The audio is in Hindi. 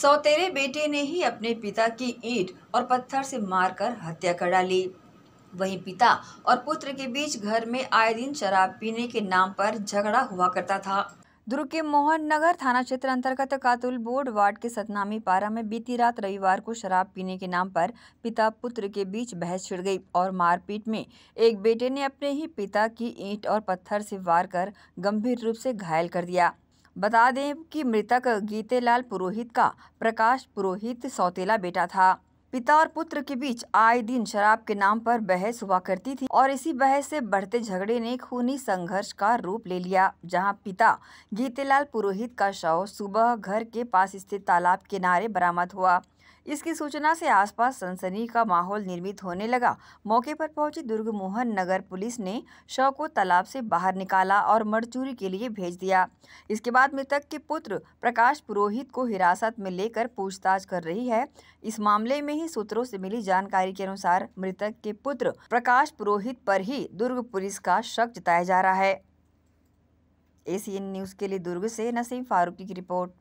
सौतेरे बेटे ने ही अपने पिता की ईंट और पत्थर से मारकर हत्या कर डाली वहीं पिता और पुत्र के बीच घर में आए दिन शराब पीने के नाम पर झगड़ा हुआ करता था दुर्ग के मोहन नगर थाना क्षेत्र अंतर्गत कातुल बोर्ड वार्ड के सतनामी पारा में बीती रात रविवार को शराब पीने के नाम पर पिता पुत्र के बीच बहस छिड़ गई और मारपीट में एक बेटे ने अपने ही पिता की ईंट और पत्थर से वार कर गंभीर रूप से घायल कर दिया बता दें कि मृतक गीतेलाल पुरोहित का प्रकाश पुरोहित सौतेला बेटा था पिता और पुत्र के बीच आए दिन शराब के नाम पर बहस हुआ करती थी और इसी बहस से बढ़ते झगड़े ने खूनी संघर्ष का रूप ले लिया जहां पिता गीतेलाल पुरोहित का शव सुबह घर के पास स्थित तालाब किनारे बरामद हुआ इसकी सूचना से आसपास सनसनी का माहौल निर्मित होने लगा मौके पर पहुंची दुर्ग मोहन नगर पुलिस ने शव को तालाब से बाहर निकाला और मरचूरी के लिए भेज दिया इसके बाद मृतक के पुत्र प्रकाश पुरोहित को हिरासत में लेकर पूछताछ कर रही है इस मामले में ही सूत्रों से मिली जानकारी के अनुसार मृतक के पुत्र प्रकाश पुरोहित पर ही दुर्ग पुलिस का शक जताया जा रहा है एसीएन न्यूज के लिए दुर्ग से नसीम फारूकी की रिपोर्ट